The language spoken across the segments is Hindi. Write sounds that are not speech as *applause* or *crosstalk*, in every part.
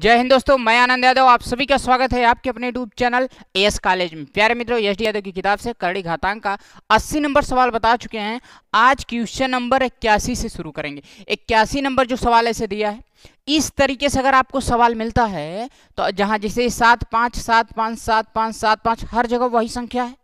जय हिंद दोस्तों मैं आनंद यादव आप सभी का स्वागत है आपके अपने यूट्यूब चैनल एस कॉलेज में प्यारे मित्रों यश डी यादव की किताब से करड़ी घातांक का 80 नंबर सवाल बता चुके हैं आज क्वेश्चन नंबर इक्यासी से शुरू करेंगे इक्यासी नंबर जो सवाल ऐसे दिया है इस तरीके से अगर आपको सवाल मिलता है तो जहाँ जैसे सात पाँच सात पाँच सात पाँच सात पाँच हर जगह वही संख्या है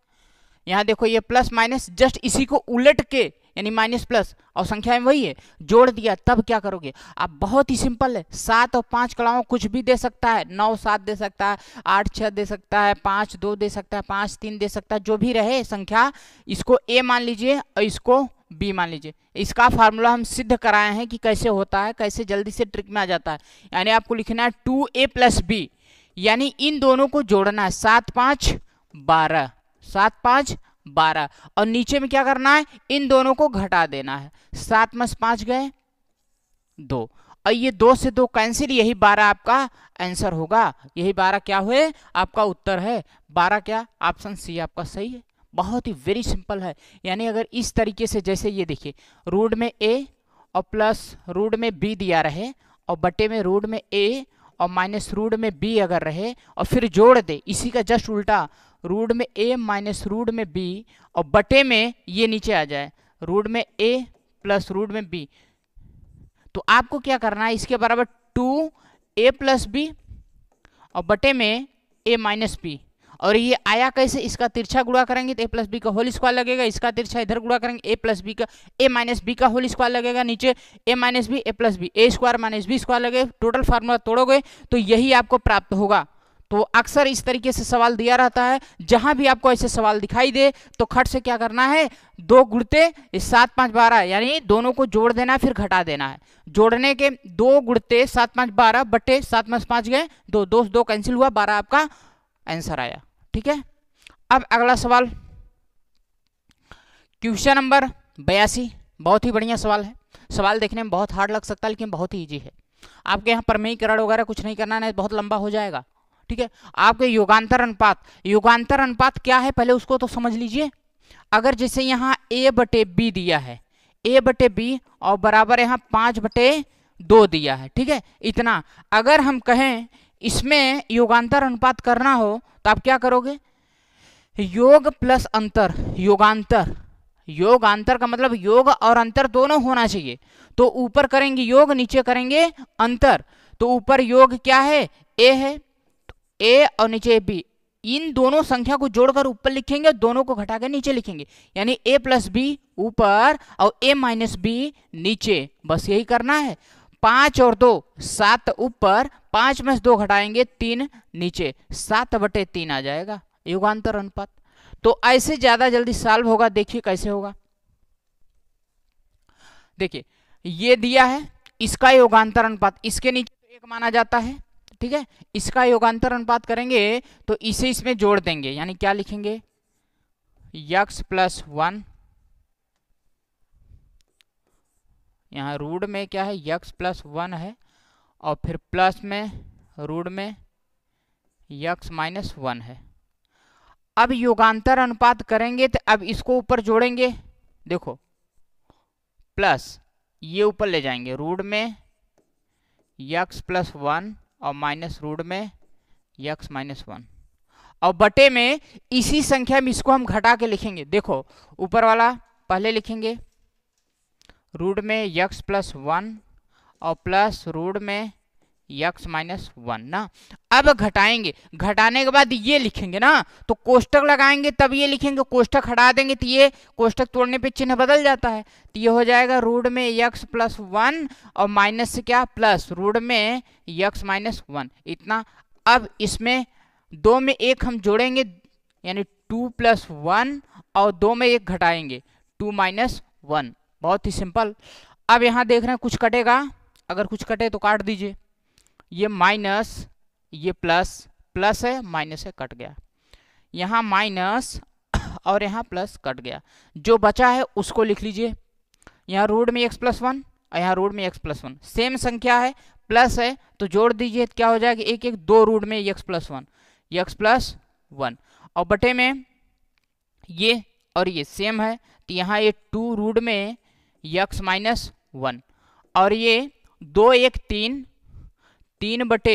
यहाँ देखो ये प्लस माइनस जस्ट इसी को उलट के यानी माइनस प्लस और संख्याएं वही है जोड़ दिया तब क्या करोगे आप बहुत ही सिंपल है सात और पांच कड़ाओं कुछ भी दे सकता है नौ सात दे सकता है आठ छः दे सकता है पाँच दो दे सकता है पाँच तीन दे सकता है जो भी रहे संख्या इसको ए मान लीजिए और इसको बी मान लीजिए इसका फार्मूला हम सिद्ध कराए हैं कि कैसे होता है कैसे जल्दी से ट्रिक में आ जाता है यानी आपको लिखना है टू ए प्लस बी यानी इन दोनों को जोड़ना है सात पाँच बारह सात पाँच बारह और नीचे में क्या करना है इन दोनों को घटा देना है सात मस पांच गए दो और ये दो से दो कैंसिल यही बारह आपका आंसर होगा यही बारह क्या हुए आपका उत्तर है बारह क्या ऑप्शन सी आपका सही है बहुत ही वेरी सिंपल है यानी अगर इस तरीके से जैसे ये देखिए रूड में ए और प्लस रूड में बी दिया रहे और बटे में रूड में ए और माइनस रूड में बी अगर रहे और फिर जोड़ दे इसी का जस्ट उल्टा रूट में ए माइनस रूट में बी और बटे में ये नीचे आ जाए रूट में ए प्लस रूट में बी तो आपको क्या करना है इसके बराबर टू ए प्लस बी और बटे में ए माइनस बी और ये आया कैसे इसका तिरछा गुड़ा करेंगे तो ए प्लस बी का होल स्क्वायर लगेगा इसका तिरछा इधर गुड़ा करेंगे ए प्लस बी का ए माइनस बी का होल स्क्वायर लगेगा नीचे A minus B A plus B A square minus B square लगेगा टोटल फार्मूला तोड़ोगे तो यही आपको प्राप्त होगा तो अक्सर इस तरीके से सवाल दिया रहता है जहां भी आपको ऐसे सवाल दिखाई दे तो खट से क्या करना है दो गुड़ते सात पाँच बारह यानी दोनों को जोड़ देना फिर घटा देना है जोड़ने के दो गुड़ते सात पाँच बारह बटे सात पाँच पाँच गए दो दो, दो कैंसिल हुआ बारह आपका आंसर आया ठीक है अब अगला सवाल क्वेश्चन नंबर बयासी बहुत ही बढ़िया सवाल है सवाल देखने में बहुत हार्ड लग सकता है लेकिन बहुत ही ईजी है आपके यहाँ परमेयीकरण वगैरह कुछ नहीं करना है बहुत लंबा हो जाएगा ठीक है आपके युगान्तर अनुपात युगान्तर अनुपात क्या है पहले उसको तो समझ लीजिए अगर जैसे यहाँ ए बटे बी दिया है ए बटे बी और बराबर यहाँ पाँच बटे दो दिया है ठीक है इतना अगर हम कहें इसमें योगांतर अनुपात करना हो तो आप क्या करोगे योग प्लस अंतर योगांतर योगांतर का मतलब योग और अंतर दोनों होना चाहिए तो ऊपर करेंगे योग नीचे करेंगे अंतर तो ऊपर योग क्या है ए है ए और नीचे बी इन दोनों संख्या को जोड़कर ऊपर लिखेंगे और दोनों को घटाकर नीचे लिखेंगे यानी ए प्लस बी ऊपर और ए माइनस बी नीचे बस यही करना है पांच और दो सात ऊपर पांच में से दो घटाएंगे तीन नीचे सात बटे तीन आ जाएगा युगान्तर अनुपात तो ऐसे ज़्यादा जल्दी सॉल्व होगा देखिए कैसे होगा देखिए ये दिया है इसका योगांतर अनुपात इसके नीचे एक माना जाता है ठीक है इसका योगांतर अनुपात करेंगे तो इसे इसमें जोड़ देंगे यानी क्या लिखेंगे यक्स प्लस वन यहाँ रूड में क्या है यक्स प्लस वन है और फिर प्लस में रूड में यक्स माइनस वन है अब योगांतर अनुपात करेंगे तो अब इसको ऊपर जोड़ेंगे देखो प्लस ये ऊपर ले जाएंगे रूड में यक्स प्लस वन और माइनस रूट में यक्स माइनस वन और बटे में इसी संख्या में इसको हम घटा के लिखेंगे देखो ऊपर वाला पहले लिखेंगे रूट में यक्स प्लस वन और प्लस रूट में यक्स माइनस वन ना अब घटाएंगे घटाने के बाद ये लिखेंगे ना तो कोष्टक लगाएंगे तब ये लिखेंगे कोष्टक हटा देंगे तो ये कोष्टक तोड़ने पे चिन्ह बदल जाता है तो ये हो जाएगा रूड में यक्स प्लस वन और माइनस से क्या प्लस रूड में यक्स माइनस वन इतना अब इसमें दो में एक हम जोड़ेंगे यानी टू प्लस वन और दो में एक घटाएंगे टू माइनस वन बहुत ही सिंपल अब यहाँ देख रहे हैं कुछ कटेगा अगर कुछ कटे तो काट दीजिए ये माइनस ये प्लस प्लस है माइनस है कट गया यहाँ माइनस *coughs* और यहाँ प्लस कट गया जो बचा है उसको लिख लीजिए यहाँ रूट में एक्स प्लस वन और यहाँ रूट में एक्स प्लस वन सेम संख्या है प्लस है तो जोड़ दीजिए तो क्या हो जाएगा एक एक दो रूट में x plus one x plus one और बटे में ये और ये सेम है तो यहाँ ये टू रूट में यक्स माइनस वन और ये दो एक तीन तीन बटे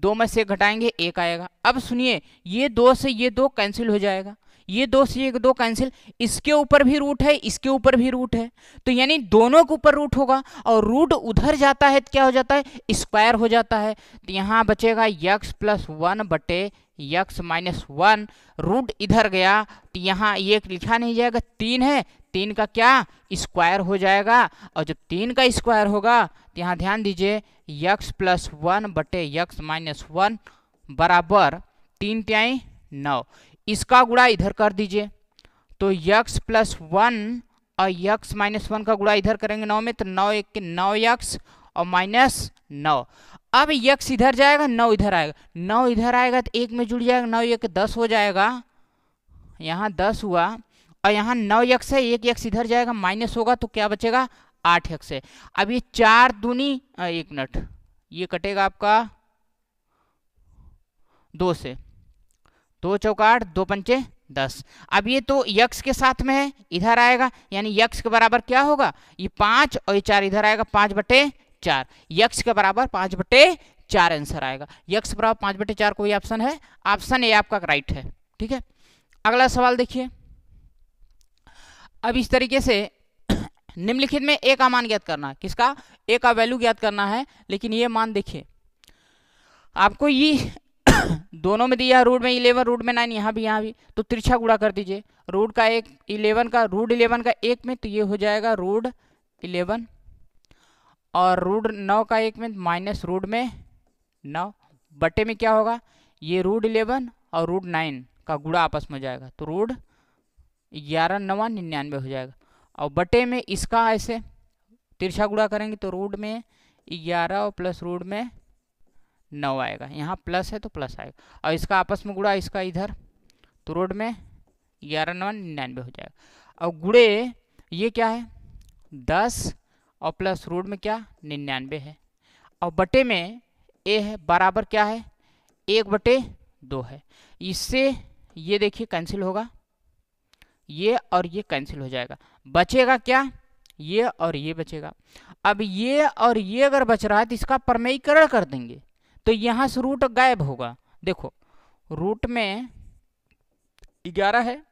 दो में से घटाएंगे एक आएगा अब सुनिए ये दो से ये दो कैंसिल हो जाएगा ये दो से ये दो कैंसिल इसके ऊपर भी रूट है इसके ऊपर भी रूट है तो यानी दोनों के ऊपर रूट होगा और रूट उधर जाता है तो क्या हो जाता है स्क्वायर हो जाता है तो यहाँ बचेगा यक्स प्लस वन बटे यक्स माइनस वन रूट इधर गया तो यहाँ ये लिखा नहीं जाएगा तीन है तीन का क्या स्क्वायर हो जाएगा और जब तीन का स्क्वायर होगा तो यहाँ ध्यान दीजिए यक्स प्लस वन बटे यक्स माइनस वन बराबर तीन त्याई नौ इसका गुड़ा इधर कर दीजिए तो यक्स प्लस वन और यक्स माइनस वन का गुड़ा इधर करेंगे नौ में तो नौ एक नौ यक्स और माइनस नौ अब यक्ष इधर जाएगा नौ इधर आएगा नौ इधर आएगा तो एक में जुड़ जाएगा नौ एक दस हो जाएगा यहाँ दस हुआ और यहाँ नौ यक्ष है एक यक्ष इधर जाएगा माइनस होगा तो क्या बचेगा आठ यक्ष है अब ये चार दूनी एक मिनट ये कटेगा आपका दो से दो चौकाठ दो पंचे दस अब ये तो यक्ष के साथ में है इधर आएगा यानी यक्ष के बराबर क्या होगा ये पाँच और ये चार इधर आएगा पाँच बटे चार यक्ष के बराबर पांच बटे चार आंसर आएगा यक्ष बराबर पांच बटे चार कोई ऑप्शन है ऑप्शन ए आपका राइट है ठीक है अगला सवाल देखिए अब इस तरीके से *clears throat* निम्नलिखित में ए का मान ज्ञात करना है किसका ए का वैल्यू ज्ञात करना है लेकिन ये मान देखिए आपको ये *clears throat* दोनों में दिया रूट में इलेवन रूट में नाइन यहाँ भी यहाँ भी तो तिरछा गुड़ा कर दीजिए रूट का एक इलेवन का रूट इलेवन का एक में तो ये हो जाएगा रूट इलेवन और रूट नौ का एक में माइनस रूट में नौ बटे में क्या होगा ये रूट इलेवन और रूट नाइन का गुड़ा आपस में हो जाएगा तो रूट ग्यारह नवा निन्यानवे हो जाएगा और बटे में इसका ऐसे तिरछा गुड़ा करेंगे तो रूट में ग्यारह और प्लस रूट में नौ आएगा यहाँ प्लस है तो प्लस आएगा और इसका आपस में गुड़ा इसका इधर तो रूट में ग्यारह नवा निन्यानवे हो जाएगा और गुड़े ये क्या है दस और प्लस रूट में क्या निन्यानवे है और बटे में ए है बराबर क्या है एक बटे दो है इससे ये देखिए कैंसिल होगा ये और ये कैंसिल हो जाएगा बचेगा क्या ये और ये बचेगा अब ये और ये अगर बच रहा है तो इसका परमयीकरण कर देंगे तो यहाँ से रूट गायब होगा देखो रूट में ग्यारह है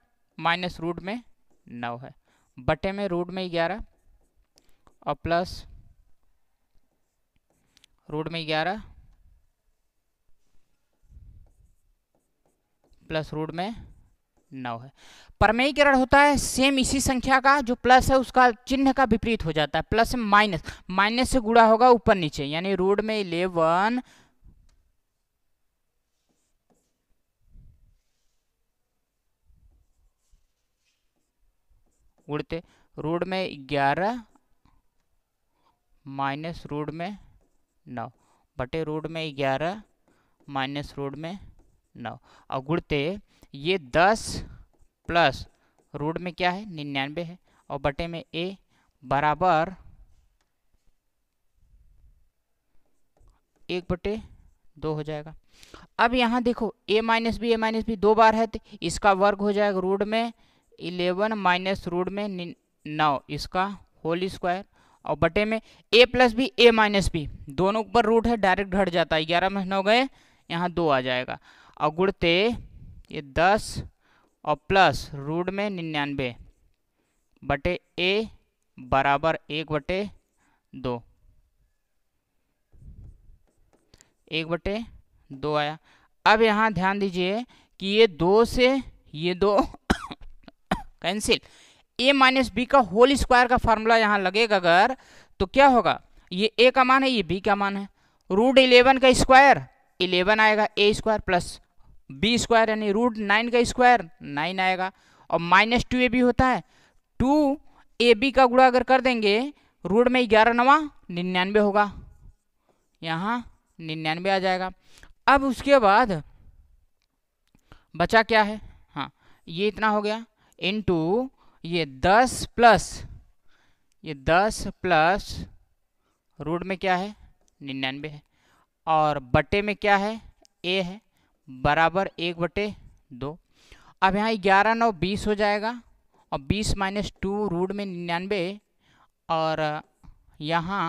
माइनस रूट में नौ है बटे में रूट में ग्यारह और प्लस रूट में ग्यारह प्लस रूट में नौ है परमेयकरण होता है सेम इसी संख्या का जो प्लस है उसका चिन्ह का विपरीत हो जाता है प्लस माइनस माइनस से गुड़ा होगा ऊपर नीचे यानी रूट में इलेवन उड़ते रूट में ग्यारह माइनस रूट में नौ बटे रूट में ग्यारह माइनस रूट में नौ और गुड़ते ये दस प्लस रूट में क्या है निन्यानवे है और बटे में ए बराबर एक बटे दो हो जाएगा अब यहाँ देखो a minus B A minus B दो बार है तो इसका वर्ग हो जाएगा रूट में इलेवन माइनस रूट में नौ इसका होल स्क्वायर और बटे में A plus B A minus B दोनों ऊपर रूट है डायरेक्ट घट जाता है ग्यारह महीने हो गए यहाँ दो आ जाएगा और गुड़ते ये दस और प्लस रूट में निन्यानबे बटे ए बराबर एक बटे दो एक बटे दो आया अब यहाँ ध्यान दीजिए कि ये दो से ये दो कैंसिल *coughs* ए माइनस बी का होल स्क्वायर का फार्मूला यहाँ लगेगा अगर तो क्या होगा ये ए का मान है ये बी का मान है रूट इलेवन का स्क्वायर इलेवन आएगा A square plus B square यानी रूट नाइन का स्क्वायर नाइन आएगा और माइनस टू ए बी होता है टू ए बी का गुड़ा अगर कर देंगे रूट में ग्यारह नवा निन्यानवे होगा यहाँ निन्यानवे आ जाएगा अब उसके बाद बचा क्या है हाँ ये इतना हो गया इन टू ये दस प्लस ये दस प्लस रूट में क्या है निन्यानवे है और बटे में क्या है ए है बराबर एक बटे दो अब यहाँ ग्यारह नौ बीस हो जाएगा और बीस माइनस टू रूट में निन्यानवे और यहाँ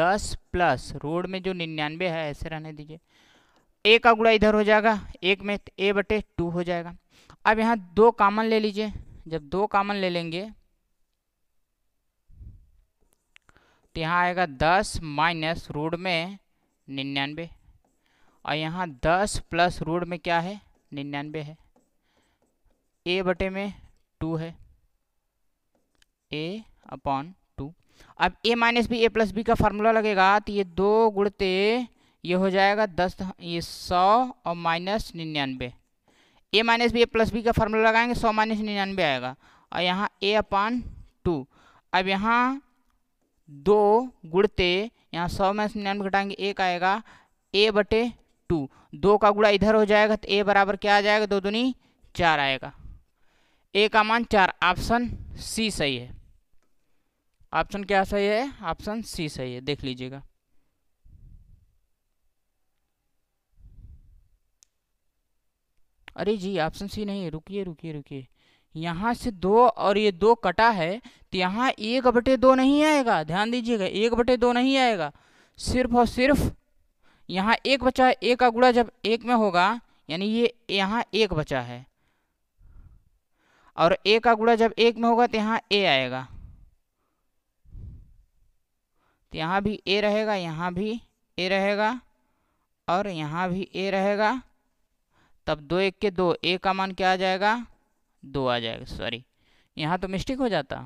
दस प्लस रोड में जो निन्यानवे है ऐसे रहने दीजिए ए का गुड़ा इधर हो जाएगा एक में ए बटे टू हो जाएगा अब यहाँ दो कामन ले लीजिए जब दो कॉमन ले लेंगे तो यहाँ आएगा दस माइनस रूड में निन्यानवे और यहाँ दस प्लस रूड में क्या है निन्यानवे है ए बटे में टू है ए अपॉन टू अब A minus B A plus B का फार्मूला लगेगा तो ये दो गुड़ते ये हो जाएगा दस ये सौ और माइनस निन्यानवे A minus B A plus B का फार्मूला लगाएंगे सौ माइनस निन्यानवे आएगा और यहाँ ए अपान टू अब यहाँ दो गुड़ते यहाँ सौ माइनस निन्यानवे घटाएंगे एक आएगा ए बटे टू दो का गुड़ा इधर हो जाएगा तो ए बराबर क्या आ जाएगा दो दूनी चार आएगा ए का मान चार ऑप्शन सी सही है ऑप्शन क्या सही है ऑप्शन सी सही है देख लीजिएगा अरे जी ऑप्शन सी नहीं रुकिए रुकिए रुकिए यहाँ से दो और ये दो कटा है तो यहाँ एक बटे दो नहीं आएगा ध्यान दीजिएगा एक बटे दो नहीं आएगा सिर्फ और सिर्फ यहाँ एक बचा है एक का गुड़ा जब एक में होगा यानी ये यहाँ एक बचा है और एक का गुड़ा जब एक में होगा तो यहाँ ए आएगा तो यहाँ भी ए रहेगा यहाँ भी ए रहेगा और यहाँ भी ए रहेगा तब दो एक के दो ए का मान क्या आ जाएगा दो आ जाएगा सॉरी यहाँ तो मिस्टेक हो जाता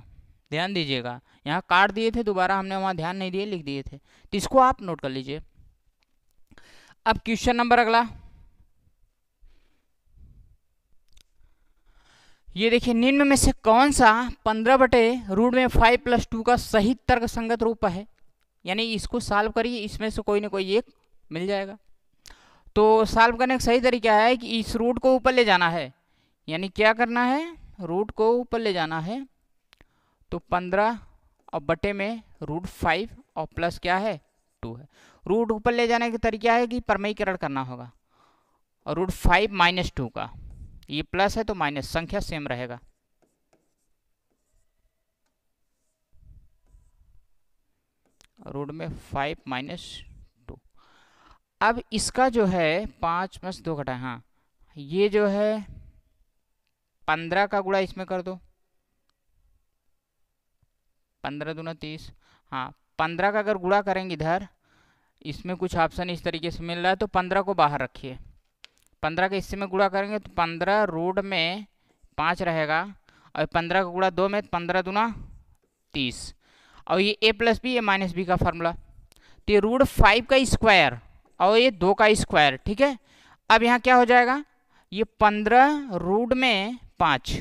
ध्यान दीजिएगा यहाँ काट दिए थे दोबारा हमने वहाँ ध्यान नहीं दिए लिख दिए थे तो इसको आप नोट कर लीजिए अब क्वेश्चन नंबर अगला ये देखिए निम्न में से कौन सा पंद्रह बटे रूट में फाइव प्लस टू का सही तर्क संगत रूप है यानी इसको सॉल्व करिए इसमें से कोई ना कोई एक मिल जाएगा तो सॉल्व करने का सही तरीका है कि इस रूट को ऊपर ले जाना है यानी क्या करना है रूट को ऊपर ले जाना है तो पंद्रह और बटे में रूट फाइव और प्लस क्या है टू है रूट ऊपर ले जाने का तरीका है कि परमयीकरण करना होगा और रूट फाइव माइनस टू का ये प्लस है तो माइनस संख्या सेम रहेगा रूट में फाइव माइनस अब इसका जो है पाँच प्लस दो घटा हाँ ये जो है पंद्रह का गुड़ा इसमें कर दो पंद्रह दूना तीस हाँ पंद्रह का अगर गुड़ा करेंगे इधर इसमें कुछ ऑप्शन इस तरीके से मिल रहा है तो पंद्रह को बाहर रखिए पंद्रह का इससे में गुड़ा करेंगे तो पंद्रह रोड में पाँच रहेगा और पंद्रह का गुड़ा दो में तो पंद्रह दूना तीस और ये A plus B A minus B का फार्मूला तो ये रूट फाइव का स्क्वायर और ये दो का स्क्वायर ठीक है अब यहाँ क्या हो जाएगा ये पंद्रह रूट में पाँच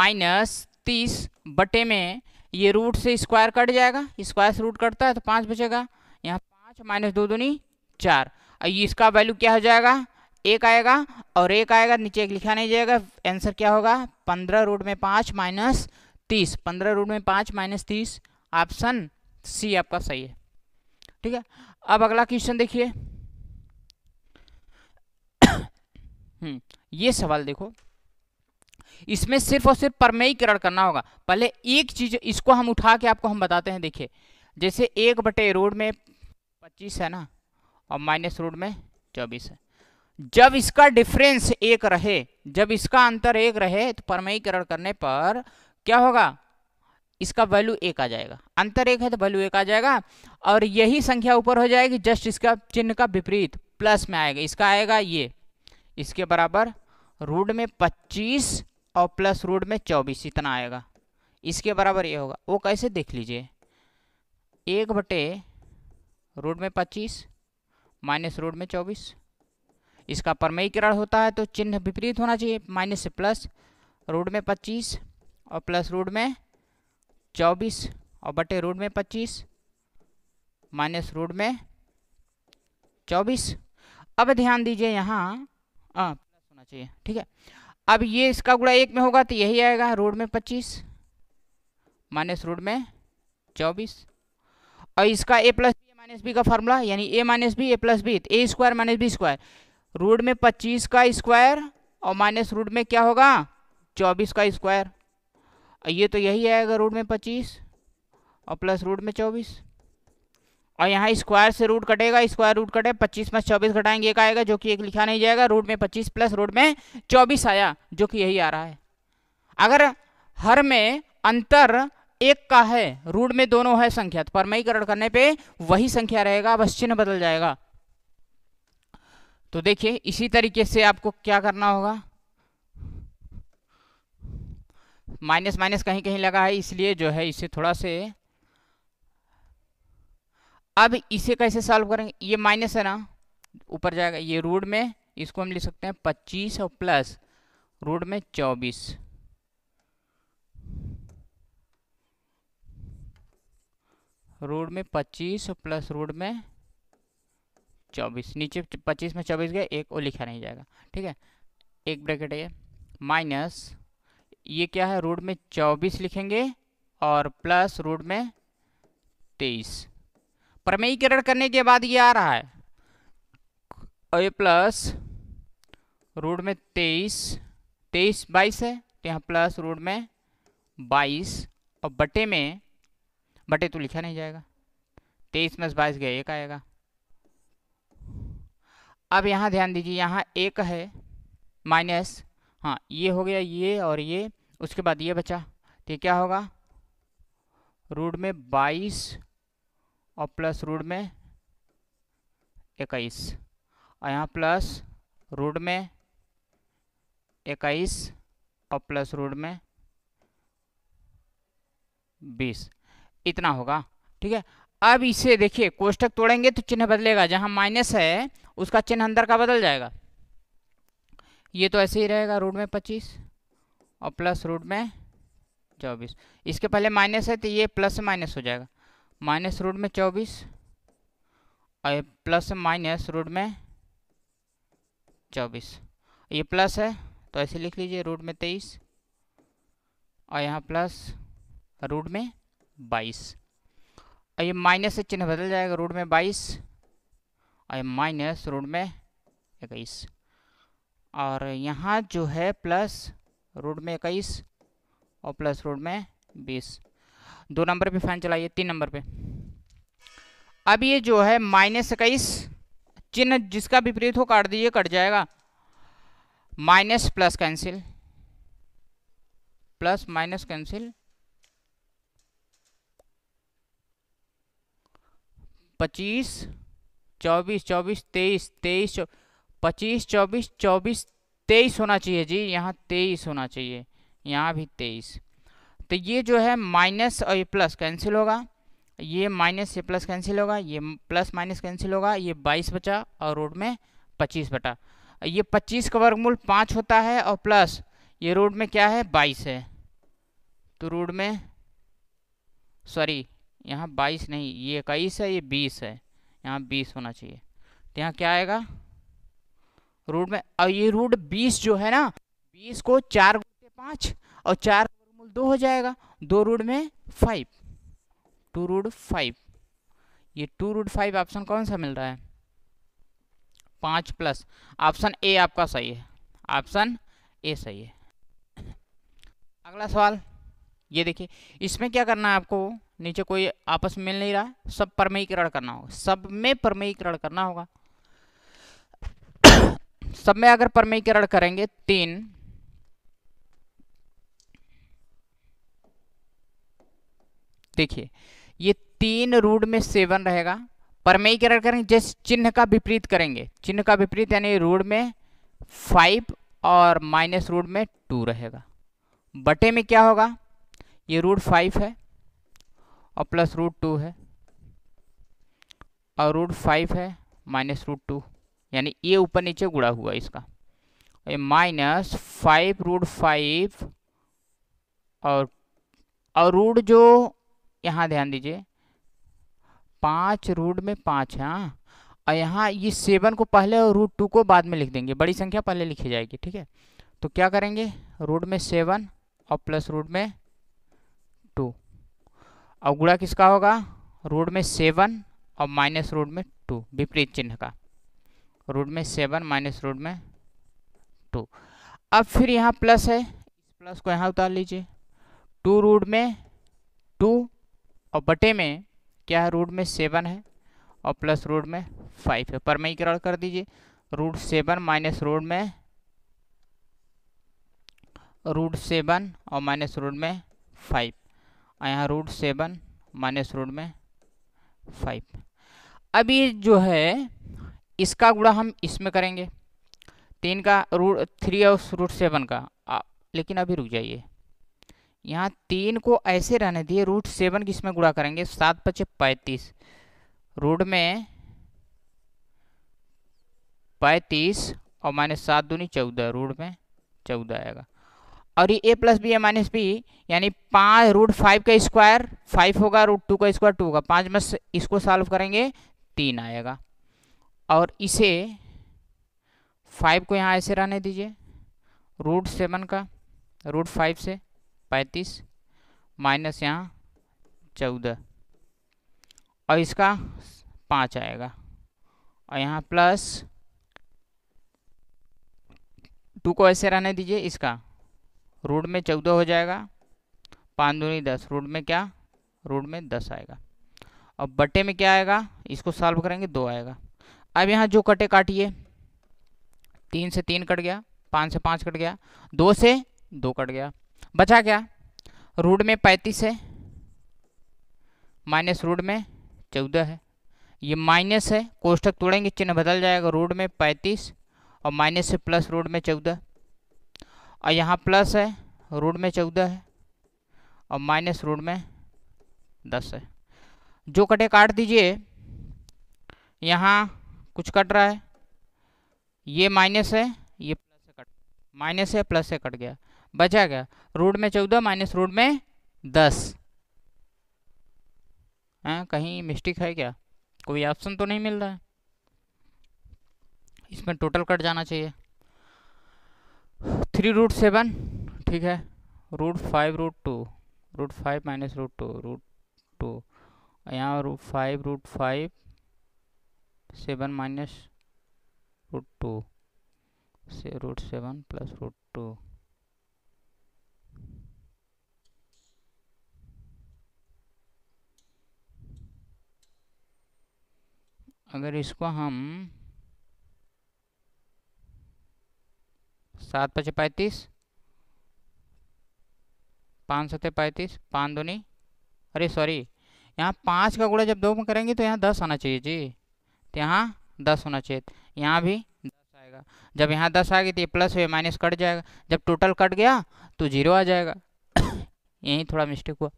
माइनस तीस बटे में ये रूट से स्क्वायर कट जाएगा स्क्वायर से रूट कटता है तो पाँच बचेगा यहाँ पाँच माइनस दो दूनी चार और ये इसका वैल्यू क्या हो जाएगा एक आएगा और एक आएगा नीचे एक लिखा नहीं जाएगा आंसर क्या होगा पंद्रह रूट में पाँच माइनस तीस पंद्रह रूट में पाँच माइनस तीस ऑप्शन सी आपका सही है ठीक है अब अगला क्वेश्चन देखिए हम्म, ये सवाल देखो इसमें सिर्फ और सिर्फ परमयीकरण करना होगा पहले एक चीज इसको हम उठा के आपको हम बताते हैं देखिए जैसे एक बटे रोड में पच्चीस है ना और माइनस रोड में चौबीस है जब इसका डिफरेंस एक रहे जब इसका अंतर एक रहे तो परमयीकरण करने पर क्या होगा इसका वैल्यू एक आ जाएगा अंतर एक है तो वैल्यू एक आ जाएगा और यही संख्या ऊपर हो जाएगी जस्ट इसका चिन्ह का विपरीत प्लस में आएगा इसका आएगा ये इसके बराबर रूड में पच्चीस और प्लस रूड में चौबीस इतना आएगा इसके बराबर ये होगा वो कैसे देख लीजिए एक बटे रूड में पच्चीस माइनस रूड में चौबीस इसका परमयी किरण होता है तो चिन्ह विपरीत होना चाहिए माइनस से प्लस रूड में पच्चीस और प्लस रूड में चौबीस और बटे रूट में पच्चीस माइनस रूट में चौबीस अब ध्यान दीजिए यहाँ प्लस होना चाहिए ठीक है अब ये इसका गुड़ा एक में होगा तो यही आएगा रूट में पच्चीस माइनस रूट में चौबीस और इसका A plus B minus B का फॉर्मूला यानी A minus B A plus B A square minus B square root में पच्चीस का स्क्वायर और माइनस रूट में क्या होगा चौबीस का स्क्वायर ये तो यही आएगा रूट में पच्चीस और प्लस रूट में चौबीस और यहाँ स्क्वायर से रूट कटेगा स्क्वायर रूट कटे पच्चीस में चौबीस घटाएंगे एक आएगा जो कि एक लिखा नहीं जाएगा रूट में पच्चीस प्लस रूट में चौबीस आया जो कि यही आ रहा है अगर हर में अंतर एक का है रूट में दोनों है संख्या तो परमयीकरण करने पे वही संख्या रहेगा बस चिन्ह बदल जाएगा तो देखिए इसी तरीके से आपको क्या करना होगा माइनस माइनस कहीं कहीं लगा है इसलिए जो है इसे थोड़ा से अब इसे कैसे सॉल्व करेंगे ये माइनस है ना ऊपर जाएगा ये रूट में इसको हम लिख सकते हैं पच्चीस और प्लस रूट में चौबीस रूट में पच्चीस और प्लस रूट में चौबीस नीचे पच्चीस में चौबीस गए एक और लिखा नहीं जाएगा ठीक है एक ब्रैकेट है माइनस ये क्या है रूट में चौबीस लिखेंगे और प्लस रूट में तेईस प्रमेयीकरण करने के बाद ये आ रहा है और ये प्लस रूट में तेईस तेईस बाईस है तो यहाँ प्लस रूट में बाईस और बटे में बटे तो लिखा नहीं जाएगा तेईस में बाईस गया एक आएगा अब यहाँ ध्यान दीजिए यहाँ एक है माइनस हाँ ये हो गया ये और ये उसके बाद ये बचा तो क्या होगा रूट में बाईस और प्लस रूट में इक्कीस और यहाँ प्लस रूट में इक्कीस और प्लस रूट में बीस इतना होगा ठीक है अब इसे देखिए कोष्टक तोड़ेंगे तो चिन्ह बदलेगा जहाँ माइनस है उसका चिन्ह अंदर का बदल जाएगा ये तो ऐसे ही रहेगा रूट में पच्चीस और प्लस रूट में चौबीस इसके पहले माइनस है तो ये प्लस से माइनस हो जाएगा माइनस रूट में चौबीस और प्लस माइनस रूट में चौबीस ये प्लस है तो ऐसे लिख लीजिए रूट में तेईस और यहाँ प्लस रूट में बाईस और ये माइनस से चिन्ह बदल जाएगा रूट में बाईस और ये माइनस रूट में इक्कीस और यहाँ जो है प्लस रूट में इक्कीस और प्लस रूट में बीस दो नंबर पे फैन चलाइए तीन नंबर पे अब ये जो है माइनस इक्कीस चिन्ह जिसका विपरीत हो काट दीजिए कट जाएगा minus plus cancel plus minus cancel पच्चीस चौबीस चौबीस तेईस तेईस पच्चीस चौबीस चौबीस तेईस होना चाहिए जी यहाँ तेईस होना चाहिए यहाँ भी तेईस तो ये जो है माइनस और ये प्लस कैंसिल होगा ये माइनस ये प्लस कैंसिल होगा ये प्लस माइनस कैंसिल होगा ये बाईस बचा और रोड में पच्चीस बटा ये पच्चीस का वर्गमूल पाँच होता है और प्लस ये रोड में क्या है बाईस है तो रोड में सॉरी यहाँ बाईस नहीं ये इक्कीस है ये बीस है यहाँ बीस होना चाहिए तो यहाँ क्या आएगा रूट में और ये रूट बीस जो है ना बीस को चार से पाँच और चार वर्गमूल दो हो जाएगा दो रूट में फाइव टू रूट फाइव ये टू रूट फाइव ऑप्शन कौन सा मिल रहा है पाँच प्लस ऑप्शन ए आपका सही है ऑप्शन ए सही है अगला सवाल ये देखिए इसमें क्या करना है आपको नीचे कोई आपस में मिल नहीं रहा सब परमयीकरण करना होगा सब में परमयीकरण करना होगा सब में अगर परमीकरण करेंगे तीन देखिए ये तीन रूट में सेवन रहेगा परमीकरण करेंगे जिस चिन्ह का विपरीत करेंगे चिन्ह का विपरीत यानी रूट में फाइव और माइनस रूट में टू रहेगा बटे में क्या होगा ये रूट फाइव है और प्लस रूट टू है और रूट फाइव है माइनस रूट टू यानी ये ऊपर नीचे गुड़ा हुआ इसका ये माइनस फाइव रूट फाइव और और रूट जो यहाँ ध्यान दीजिए पाँच रूट में पाँच है हाँ और यहाँ ये सेवन को पहले और रूट टू को बाद में लिख देंगे बड़ी संख्या पहले लिखी जाएगी ठीक है तो क्या करेंगे रूट में सेवन और प्लस रूट में टू और गुड़ा किसका होगा रूट में सेवन और माइनस रूट में टू विपरीत चिन्ह का रूट में सेवन माइनस रूट में टू अब फिर यहाँ प्लस है प्लस को यहाँ उतार लीजिए टू रूट में टू और बटे में क्या है रूट में सेवन है और प्लस रूट में फाइव है परमयीकरण कर दीजिए रूट सेवन माइनस रूट में रूट सेवन और माइनस रूट में फाइव और यहाँ रूट सेवन माइनस रूट में फाइव अब ये जो है इसका गुड़ा हम इसमें करेंगे तीन का रूट थ्री और रूट सेवन का आ, लेकिन अभी रुक जाइए यहाँ तीन को ऐसे रहने दिए रूट सेवन की इसमें गुड़ा करेंगे सात पचे पैंतीस रूट में पैंतीस और माइनस सात दूनी चौदह रूट में चौदह आएगा और ये A plus B A minus B यानी पाँच रूट फाइव का स्क्वायर फाइव होगा रूट टू का स्क्वायर टू होगा पाँच में इसको सॉल्व करेंगे तीन आएगा और इसे फाइव को यहाँ ऐसे रहने दीजिए रूट सेवन का रूट फाइव से पैंतीस माइनस यहाँ चौदह और इसका पाँच आएगा और यहाँ प्लस टू को ऐसे रहने दीजिए इसका रूट में चौदह हो जाएगा पाँच दूनी दस रूट में क्या रूट में दस आएगा और बटे में क्या आएगा इसको सॉल्व करेंगे दो आएगा अब यहाँ जो कटे काटिए तीन से तीन कट गया पाँच से पाँच कट गया दो से दो कट गया बचा क्या रूट में पैंतीस है माइनस रूट में चौदह है ये माइनस है कोष्टक तोड़ेंगे चिन्ह बदल जाएगा रूट में पैंतीस और माइनस से प्लस रूट में चौदह और यहाँ प्लस है रूट में चौदह है और माइनस रूट में दस है जो कटे काट दीजिए यहाँ कुछ कट रहा है ये माइनस है ये प्लस से कट माइनस है प्लस से कट गया बचा गया रूट में चौदह माइनस रूट में दस हाँ कहीं मिस्टेक है क्या कोई ऑप्शन तो नहीं मिल रहा है इसमें टोटल कट जाना चाहिए थ्री रूट सेवन ठीक है root five root two root five minus root two root two यहाँ root five root five seven minus root two से root seven plus root two अगर इसको हम सात पचे पैंतीस पाँच सत्य पैंतीस पाँच दूनी अरे सॉरी यहाँ पाँच का गुड़ा जब दो में करेंगे तो यहाँ दस आना चाहिए जी यहाँ दस होना चाहिए यहाँ भी दस आएगा जब यहाँ दस आएगी तो ये प्लस हुए माइनस कट जाएगा जब टोटल कट गया तो जीरो आ जाएगा *coughs* यहीं थोड़ा मिस्टेक हुआ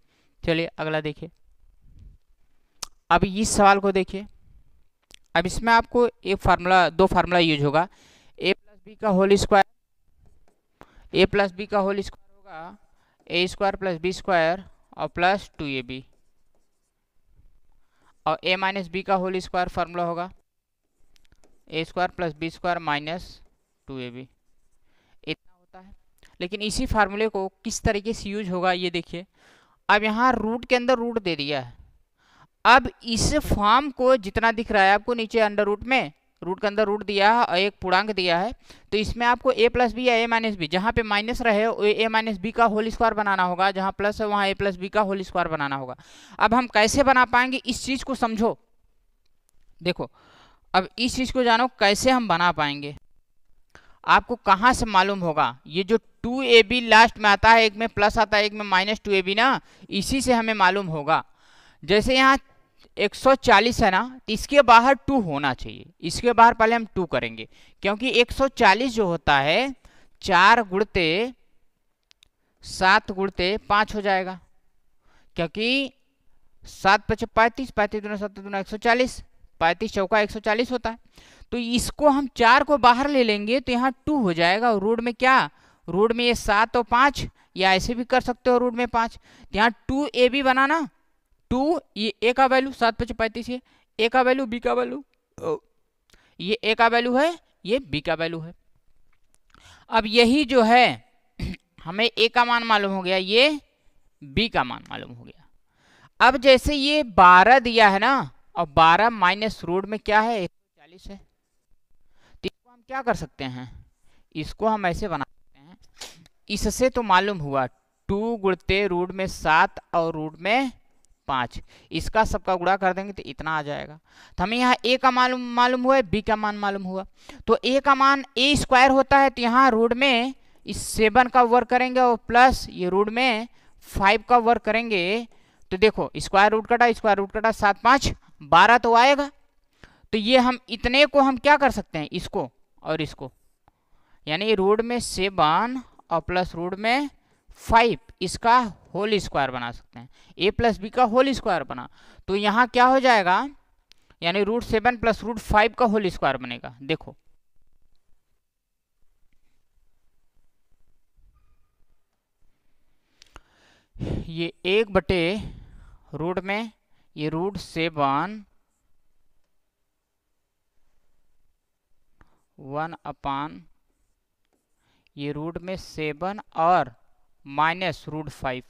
चलिए अगला देखिए अब इस सवाल को देखिए अब इसमें आपको एक फार्मूला दो फार्मूला यूज होगा ए प्लस बी का whole square A plus B का होल स्क्वायर होगा A square plus B square और प्लस टू ए बी और ए माइनस बी का होल स्क्वायर फार्मूला होगा A square plus B square minus two A B इतना होता है लेकिन इसी फार्मूले को किस तरीके से यूज होगा ये देखिए अब यहाँ रूट के अंदर रूट दे दिया है अब इस फॉर्म को जितना दिख रहा है आपको नीचे अंडर रूट में रूट के अंदर रूट दिया है और एक पूर्णांक दिया है तो इसमें आपको ए प्लस बी या ए माइनस बी जहाँ पे माइनस रहे ए माइनस बी का होल स्क्वायर बनाना होगा जहाँ प्लस है वहाँ ए प्लस बी का होल स्क्वायर बनाना होगा अब हम कैसे बना पाएंगे इस चीज़ को समझो देखो अब इस चीज़ को जानो कैसे हम बना पाएंगे आपको कहाँ से मालूम होगा ये जो टू ए बी लास्ट में आता है एक में प्लस आता है एक में माइनस टू ए बी ना इसी से हमें मालूम होगा जैसे यहाँ 140 है ना तो इसके बाहर टू होना चाहिए इसके बाहर पहले हम टू करेंगे क्योंकि 140 जो होता है चार गुड़ते सात गुड़ते पाँच हो जाएगा क्योंकि सात पच पैंतीस पैंतीस दोनों सात दोनों एक सौ चालीस पैंतीस चौका एक सौ चालीस होता है तो इसको हम चार को बाहर ले लेंगे तो यहाँ टू हो जाएगा और रूट में क्या रूट में ये सात और पाँच या ऐसे भी कर सकते हो रूट में पाँच तो यहाँ टू ए बी बनाना टू ये ए का वैल्यू सात पच पैंतीस है ए का वैल्यू बी का वैल्यू ये ए का वैल्यू है ये बी का वैल्यू है अब यही जो है *clears throat* हमें ए का मान मालूम हो गया ये बी का मान मालूम हो गया अब जैसे ये बारह दिया है ना और बारह माइनस रूट में क्या है एक सौ चालीस है तो इसको हम क्या कर सकते हैं इसको हम ऐसे बना सकते हैं इससे तो मालूम हुआ टू गुड़ते रूट में सात और रूट में पाँच इसका सबका गुड़ा कर देंगे तो इतना आ जाएगा तो हमें यहाँ ए का मालूम मालूम हुआ है बी का मान मालूम हुआ तो ए का मान ए स्क्वायर होता है तो यहाँ रूट में इस सेवन का वर्क करेंगे और प्लस ये रूट में फाइव का वर्क करेंगे तो देखो स्क्वायर रूट कटा स्क्वायर रूट कटा सात पाँच बारह तो आएगा तो ये हम इतने को हम क्या कर सकते हैं इसको और इसको यानी रूट में सेवन और प्लस रूट में फाइव इसका होल स्क्वायर बना सकते हैं ए प्लस बी का होल स्क्वायर बना तो यहाँ क्या हो जाएगा यानी root seven plus root five का होल स्क्वायर बनेगा देखो ये एक बटे रूट में ये रूट सेवन वन अपान ये रूट में सेवन और माइनस रूट फाइव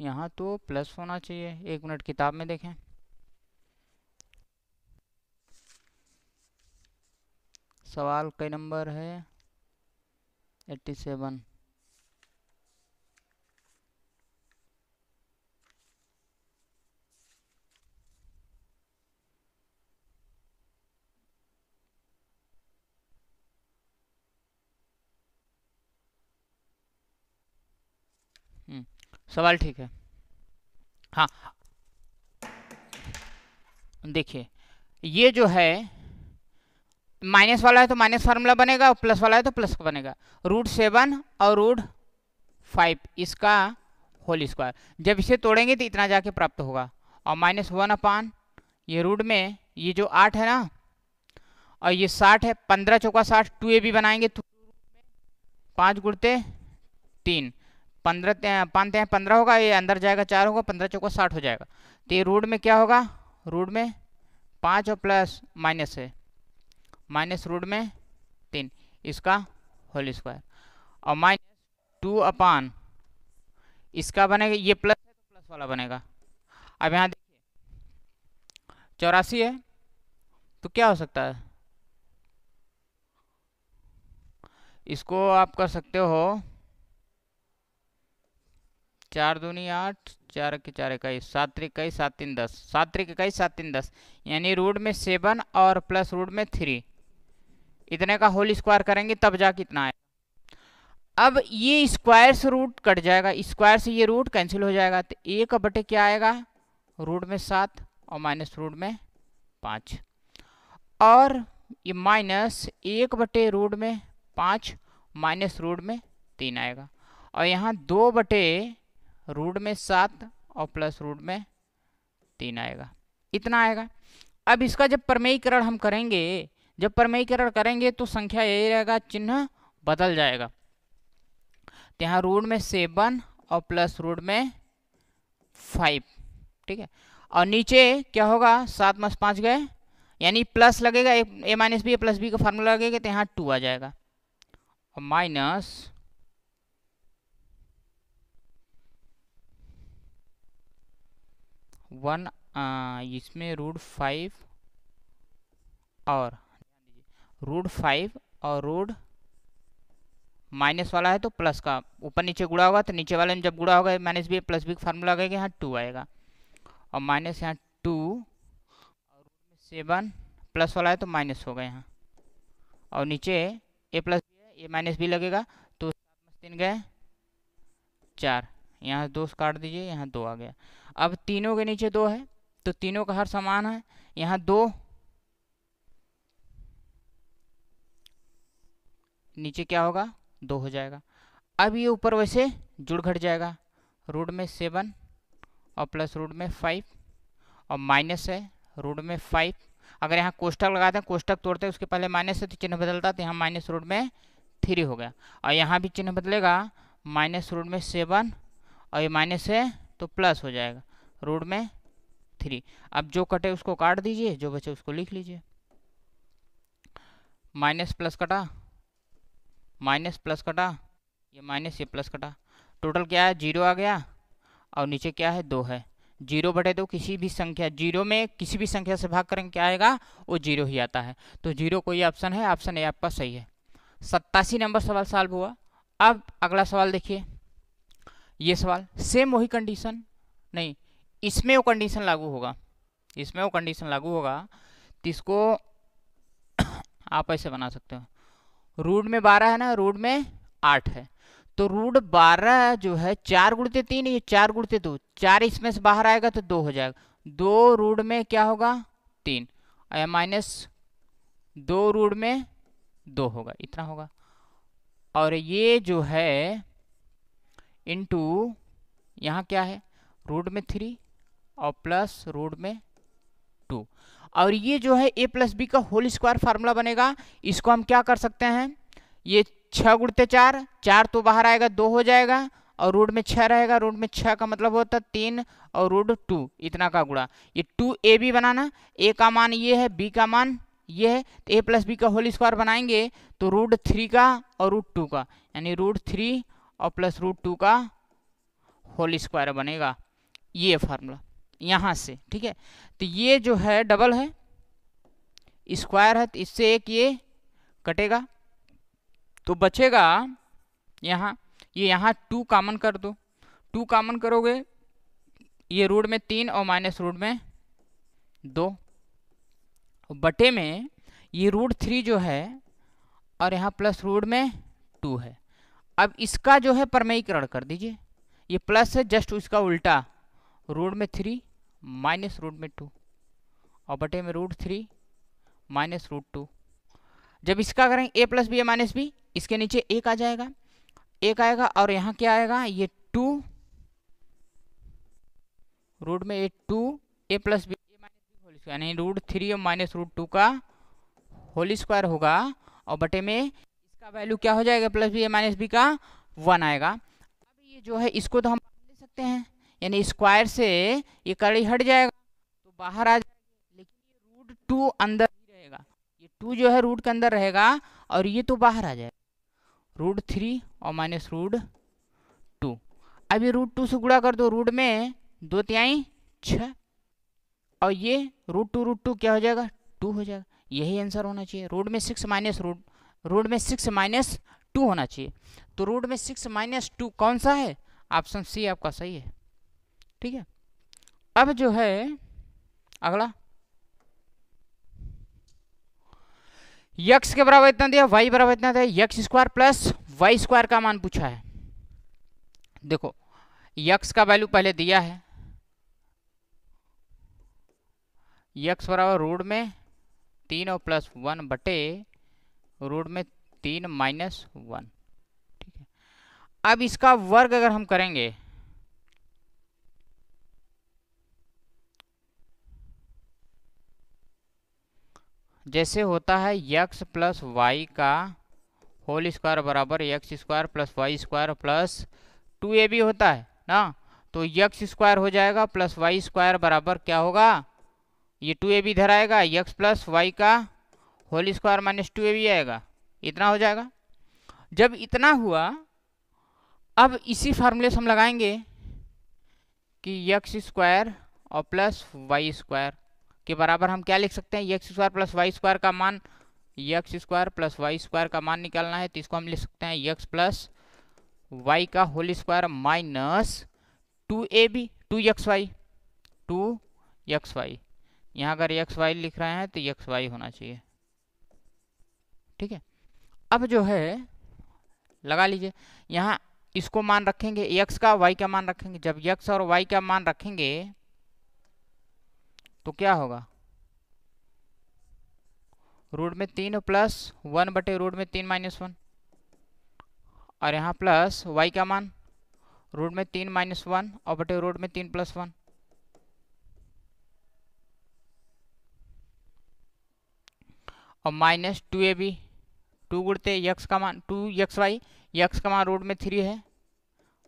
यहाँ तो प्लस होना चाहिए एक मिनट किताब में देखें सवाल कई नंबर है एट्टी सेवन सवाल ठीक है हाँ देखिए ये जो है माइनस वाला है तो माइनस फार्मूला बनेगा और प्लस वाला है तो प्लस का बनेगा रूट सेवन और रूट फाइव इसका होल स्क्वायर जब इसे तोड़ेंगे तो इतना जाके प्राप्त होगा और माइनस वन अपान ये रूट में ये जो आठ है ना और ये साठ है पंद्रह चौका साठ टू ए भी बनाएंगे तो पाँच गुड़ते तीन पंद्रह पाँच हैं पंद्रह होगा ये अंदर जाएगा चार होगा पंद्रह चौका साठ हो जाएगा तो ये रूट में क्या होगा रूट में पाँच और प्लस माइनस है माइनस रूट में तीन इसका होल स्क्वायर और माइनस टू अपान इसका बनेगा ये प्लस है तो प्लस वाला बनेगा अब यहाँ देखिए चौरासी है तो क्या हो सकता है इसको आप कर सकते हो चार दूनी आठ चार के चार इक्कीस सात इक्कीस सात तीन दस सात इक्कीस सात तीन दस यानी रूट में सेवन और प्लस रूट में थ्री इतने का होल स्क्वायर करेंगे तब जा कितना आएगा अब ये स्क्वायर से रूट कट जाएगा स्क्वायर से ये रूट कैंसिल हो जाएगा तो एक बटे क्या आएगा रूट में सात और माइनस रूट में पाँच और ये माइनस एक बटे रूट में पाँच माइनस रूट में तीन आएगा और यहाँ दो बटे रूट में सात और प्लस रूट में तीन आएगा इतना आएगा अब इसका जब परमेयकरण हम करेंगे जब परमेयकरण करेंगे तो संख्या यही रहेगा चिन्ह बदल जाएगा तो यहाँ रूट में सेवन और प्लस रूट में फाइव ठीक है और नीचे क्या होगा सात मस पाँच गए यानी प्लस लगेगा A minus B plus B का फार्मूला लगेगा तो यहाँ टू आ जाएगा और माइनस वन इसमें रूट फाइव और रूट फाइव और रूट माइनस वाला है तो प्लस का ऊपर नीचे गुड़ा होगा तो नीचे वाले में जब गुड़ा होगा माइनस भी प्लस भी फार्मूला लगेगा यहाँ टू आएगा और माइनस यहाँ टू और सेवन प्लस वाला है तो माइनस होगा यहाँ और नीचे ए प्लस बी है ए माइनस बी लगेगा तो तीन गए चार यहाँ दो काट दीजिए यहाँ दो आ गया अब तीनों के नीचे दो है तो तीनों का हर समान है यहाँ दो नीचे क्या होगा दो हो जाएगा अब ये ऊपर वैसे जुड़ घट जाएगा रूट में सेवन और प्लस रूट में फाइव और माइनस है रूट में फाइव अगर यहाँ कोष्टक लगाते हैं कोष्टक तोड़ते हैं उसके पहले माइनस है तो चिन्ह बदलता तो यहाँ माइनस रूट में थ्री हो गया और यहाँ भी चिन्ह बदलेगा माइनस रूट में सेवन और ये माइनस है तो प्लस हो जाएगा रूट में थ्री अब जो कटे उसको काट दीजिए जो बचे उसको लिख लीजिए माइनस प्लस कटा माइनस प्लस कटा ये माइनस ये प्लस कटा टोटल क्या है जीरो आ गया और नीचे क्या है दो है जीरो बटे दो किसी भी संख्या जीरो में किसी भी संख्या से भाग करेंगे क्या आएगा वो जीरो ही आता है तो जीरो कोई ऑप्शन है ऑप्शन ए आपका सही है सत्तासी नंबर सवाल सॉल्व हुआ अब अगला सवाल देखिए ये सवाल सेम वही कंडीशन नहीं इसमें वो कंडीशन लागू होगा इसमें वो कंडीशन लागू होगा तो इसको *coughs* आप ऐसे बना सकते हो रूट में बारह है ना रूट में आठ है तो रूट बारह जो है चार गुड़ते तीन ये चार गुड़ते दो चार इसमें से बाहर आएगा तो दो हो जाएगा दो रूट में क्या होगा तीन या माइनस दो रूट में दो होगा इतना होगा और ये जो है इंटू यहाँ क्या है रूट में थ्री और प्लस रूट में टू और ये जो है ए प्लस बी का होल स्क्वायर फार्मूला बनेगा इसको हम क्या कर सकते हैं ये छः गुड़ते चार चार तो बाहर आएगा दो हो जाएगा और रूट में छः रहेगा रूट में छः का मतलब होता है तीन और रूट टू इतना का गुड़ा ये टू ए बी बनाना ए का मान ये है बी का मान ये है तो ए प्लस बी का होल स्क्वायर बनाएंगे तो रूट थ्री का और रूट टू का यानी रूट थ्री और प्लस रूट टू का होल स्क्वायर बनेगा ये फार्मूला यहाँ से ठीक है तो ये जो है डबल है स्क्वायर है तो इससे एक ये कटेगा तो बचेगा यहाँ ये यहाँ टू कामन कर दो टू कामन करोगे ये रूट में तीन और माइनस रूट में दो बटे में ये रूट थ्री जो है और यहाँ प्लस रूट में टू है अब इसका जो है परमयीकरण कर दीजिए ये प्लस है जस्ट उसका उल्टा रूट में थ्री माइनस रूट में टू और बटे में root three minus root two जब इसका करेंगे A plus B A minus B इसके नीचे एक आ जाएगा एक आएगा और यहाँ क्या आएगा ये टू रूट में A two A plus B A minus B whole square यानी रूट थ्री और माइनस रूट टू का होली स्क्वायर होगा और बटे में इसका वैल्यू क्या हो जाएगा प्लस बी माइनस बी का वन आएगा अब ये जो है इसको तो हम ले सकते हैं यानी स्क्वायर से ये कड़ी हट जाएगा तो बाहर आ जाएगा लेकिन रूट टू अंदर ही रहेगा ये टू जो है रूट के अंदर रहेगा और ये तो बाहर आ जाएगा रूट थ्री और माइनस रूट टू अब ये रूट टू से गुड़ा कर दो रूट में दो त्याई छ और ये रूट टू रूट टू क्या हो जाएगा टू हो जाएगा यही आंसर होना चाहिए रूट में सिक्स माइनस रूट रूट में सिक्स माइनस टू होना चाहिए तो रूट में सिक्स माइनस टू कौन सा है ऑप्शन सी आपका सही है ठीक है अब जो है अगला यक्स के बराबर इतना दिया वाई बराबर इतना दिया X square plus Y square का मान पूछा है देखो यक्स का वैल्यू पहले दिया है यक्स बराबर रूट में तीन और प्लस वन बटे रूट में तीन माइनस वन ठीक है अब इसका वर्ग अगर हम करेंगे जैसे होता है यक्स प्लस वाई का होल स्क्वायर बराबर X square plus Y square plus two A B होता है ना तो यक्स स्क्वायर हो जाएगा प्लस वाई स्क्वायर बराबर क्या होगा ये टू ए भी इधर आएगा यक्स प्लस वाई का whole square minus two A B आएगा इतना हो जाएगा जब इतना हुआ अब इसी फार्मूले से हम लगाएंगे कि यक्स स्क्वायर और प्लस वाई स्क्वायर के बराबर हम क्या लिख सकते हैं X square plus Y square का मान X square plus Y square का मान निकालना है तो इसको हम लिख सकते हैं यक्स प्लस वाई का whole square minus two A B two X Y two X Y यहाँ अगर यक्स वाई लिख रहे हैं तो यक्स वाई होना चाहिए ठीक है अब जो है लगा लीजिए यहाँ इसको मान रखेंगे यक्स का वाई का मान रखेंगे जब यक्स और वाई का मान रखेंगे तो क्या होगा रूट में तीन प्लस वन बटे रूट में तीन माइनस वन और यहाँ प्लस वाई का मान रूट में तीन माइनस वन और बटे रूट में तीन प्लस वन और minus two A B two गुड़ते यक्स का मान टू यक्स वाई यक्स का मान रूट में थ्री है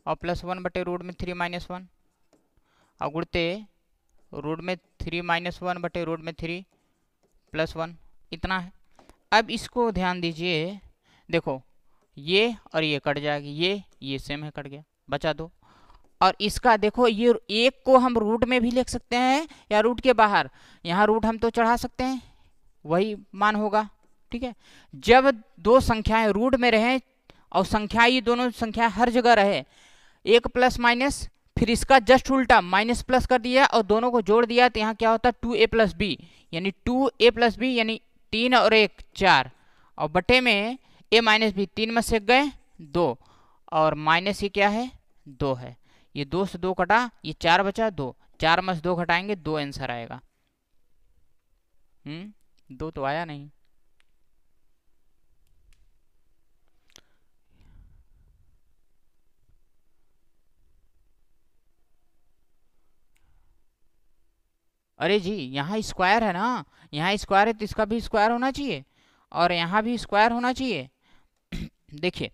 और प्लस वन बटे रूट में थ्री माइनस वन और गुड़ते रूट में थ्री माइनस वन बटे रूट में थ्री प्लस वन इतना है अब इसको ध्यान दीजिए देखो ये और ये कट जाएगी ये ये सेम है कट गया बचा दो और इसका देखो ये एक को हम रूट में भी लिख सकते हैं या रूट के बाहर यहाँ रूट हम तो चढ़ा सकते हैं वही मान होगा ठीक है जब दो संख्याएं रूट में रहें और संख्या ये दोनों संख्या हर जगह रहे एक प्लस माइनस फिर इसका जस्ट उल्टा माइनस प्लस कर दिया और दोनों को जोड़ दिया तो यहाँ क्या होता है टू ए प्लस बी यानी टू ए प्लस बी यानी तीन और एक चार और बटे में ए माइनस बी तीन में से गए दो और माइनस ये क्या है दो है ये दो से दो कटा ये चार बचा दो चार में से दो घटाएंगे दो आंसर आएगा हम्म दो तो आया नहीं अरे जी यहाँ स्क्वायर है ना यहाँ स्क्वायर है तो इसका भी स्क्वायर होना चाहिए और यहाँ भी स्क्वायर होना चाहिए *clears throat* देखिए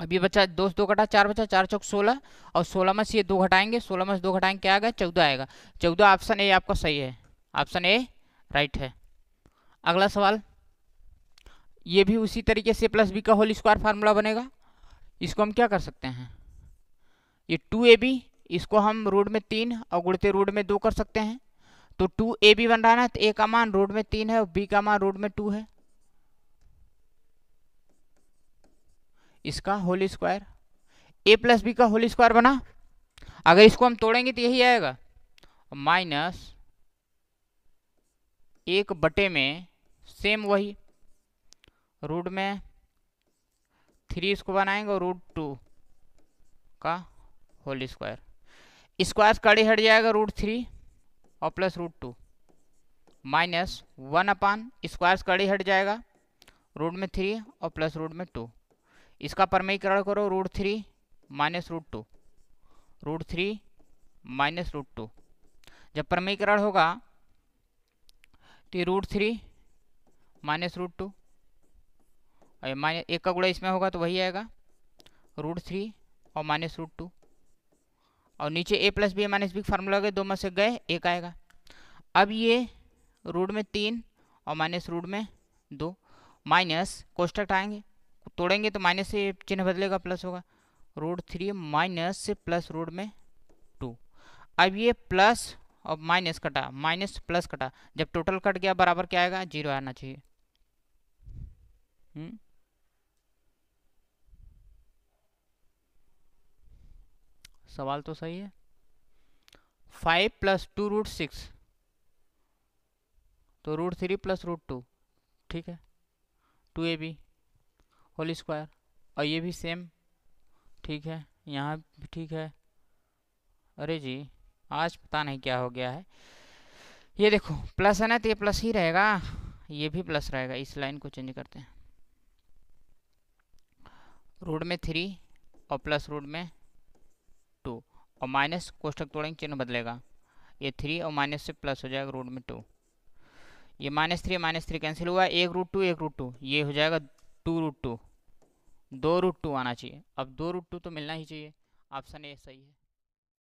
अब ये बच्चा दो दो घटा चार बच्चा चार चौक सोलह और सोलह में से ये दो घटाएंगे सोलह में से दो घटाएंगे क्या आएगा चौदह आएगा चौदह ऑप्शन ए आपका सही है ऑप्शन ए राइट है अगला सवाल ये भी उसी तरीके से प्लस बी का होल स्क्वायर फार्मूला बनेगा इसको हम क्या कर सकते हैं ये टू ए बी इसको हम रूट में तीन और गुड़ते रूट में दो कर सकते हैं तो टू ए बी बन रहा है ना तो ए का मान रोड में तीन है और बी का मान रोड में टू है इसका whole square A plus B का होल स्क्वायर बना अगर इसको हम तोड़ेंगे तो यही आएगा माइनस एक बटे में सेम वही रूट में थ्री इसको बनाएंगे और रूट टू का होल स्क्वायर स्क्वायर कड़ी हट जाएगा रूट थ्री और plus root two minus one upon square स्कड़ी हट जाएगा रूट में थ्री और प्लस रूट में टू इसका परमयीकरण करो root three minus root two root three minus root two जब परमयीकरण होगा तो root three minus root two minus एक का गुड़ा इसमें होगा तो वही आएगा रूट थ्री और माइनस रूट टू और नीचे A plus B minus B formula गए दो में से गए एक आएगा अब ये रूट में तीन और माइनस रूट में दो माइनस कोष्टक आएंगे तोड़ेंगे तो माइनस से चिन्ह बदलेगा प्लस होगा रूट थ्री माइनस से प्लस रूट में टू अब ये प्लस और माइनस कटा माइनस प्लस कटा जब टोटल कट गया बराबर क्या आएगा जीरो आना चाहिए हम्म? सवाल तो सही है five plus two root six तो root three plus root two ठीक है two A B whole square और ये भी सेम ठीक है यहाँ भी ठीक है अरे जी आज पता नहीं क्या हो गया है ये देखो प्लस है ना तो ये प्लस ही रहेगा ये भी प्लस रहेगा इस लाइन को चेंज करते हैं रूट में थ्री और प्लस रूट में और माइनस कोष्टक तोड़ेंगे चिन्ह बदलेगा ये थ्री और माइनस से प्लस हो जाएगा रूट में टू ये minus three minus three cancel हुआ एक रूट टू एक रूट टू ये हो जाएगा टू रूट टू दो रूट टू आना चाहिए अब दो रूट टू तो मिलना ही चाहिए ऑप्शन ए सही है